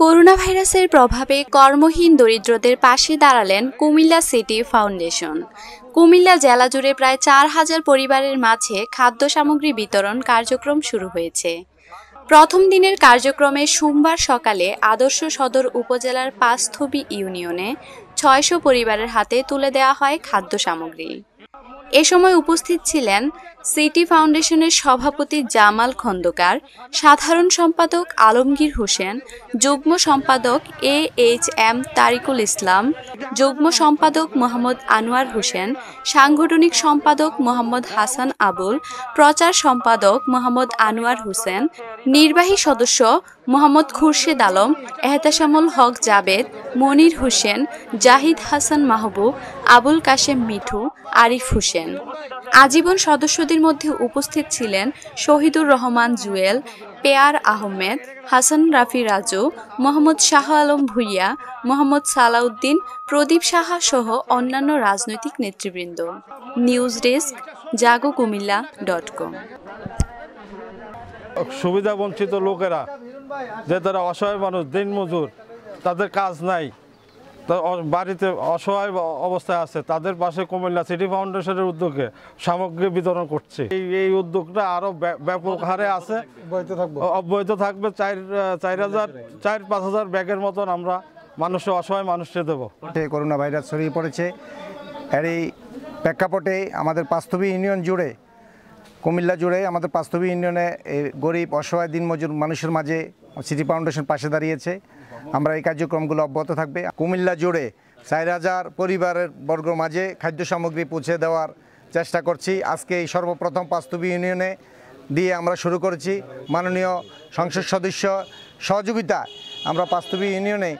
corona ভাইরাসের প্রভাবে কর্মহীন দরিদ্রদের পাশে দাঁড়ালেন কুমিল্লা সিটি ফাউন্ডেশন কুমিল্লা জেলা জুড়ে প্রায় চার হাজার পরিবারের মাঝে খাদ্য সামগ্রী বিতরণ কার্যক্রম শুরু হয়েছে প্রথম দিনের কার্যক্রমে সোমবার সকালে আদর্শ সদর উপজেলার পাঁচথবি ইউনিয়নে ছয়শো পরিবারের হাতে তুলে দেওয়া হয় খাদ্য সামগ্রী এ সময় উপস্থিত ছিলেন সিটি ফাউন্ডেশনের সভাপতি জামাল খন্দকার সাধারণ সম্পাদক আলমগীর হোসেন যুগ্ম সম্পাদক A H M Tarikul Islam যুগ্ম সম্পাদক মোহাম্মদ আনোয়ার হোসেন সাংগঠনিক সম্পাদক মোহাম্মদ হাসান আবুল প্রচার সম্পাদক মোহাম্মদ আনোয়ার হোসেন নির্বাহী সদস্য মোহাম্মদ খুরশেদ আলম এহতাসামুল হক জাবেদ মনির হোসেন জাহিদ হাসান মাহবুব আবুল কাশেম মিঠু আরিফ হোসেন আজীবন সদস্যদের মধ্যে উপস্থিত ছিলেন শহীদুর রহমান জুয়েল পেয়ার আহমেদ হাসান রাফি রাজু মোহাম্মদ শাহ আলম ভুইয়া মোহাম্মদ সালাউদ্দিন প্রদীপ সাহা সহ অন্যান্য রাজনৈতিক নেতৃবৃন্দ news desk Jago Comilla dot com সুবিধাবঞ্চিত লোকেরা যে তারা অসহায় মানুষ দিনমজুর তাদের কাজ নাই বাড়িতে অসহায় অবস্থায় আছে তাদের পাশে কুমিল্লা সিটি ফাউন্ডেশনের উদ্যোগে সামগ্রী বিতরণ করছে এই এই উদ্যোগটা আরও ব্যাপক হারে আছে অব্যাহত থাকবে চার চার হাজার চার পাঁচ হাজার ব্যাগের মতন আমরা মানুষের অসহায় মানুষকে দেবো করোনা ভাইরাস ছড়িয়ে পড়েছে আর এই প্রেক্ষাপটে আমাদের পাস্তবী ইউনিয়ন জুড়ে কুমিল্লা জুড়ে আমাদের পাস্তবী ইউনিয়নে গরিব অসহায় দিনমজুর মানুষের মাঝে সিটি ফাউন্ডেশন পাশে দাঁড়িয়েছে আমরা এই কার্যক্রমগুলো অব্যাহত থাকবে কুমিল্লা জুড়ে চার হাজার পরিবারের বর্গ মাঝে খাদ্য সামগ্রী পৌঁছে দেওয়ার চেষ্টা করছি আজকে এই সর্বপ্রথম পাস্তবী ইউনিয়নে দিয়ে আমরা শুরু করেছি মাননীয় সংসদ সদস্য সহযোগিতা আমরা পাস্তবী ইউনিয়নে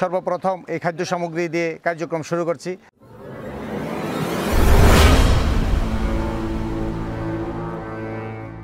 সর্বপ্রথম এই খাদ্য সামগ্রী দিয়ে কার্যক্রম শুরু করছি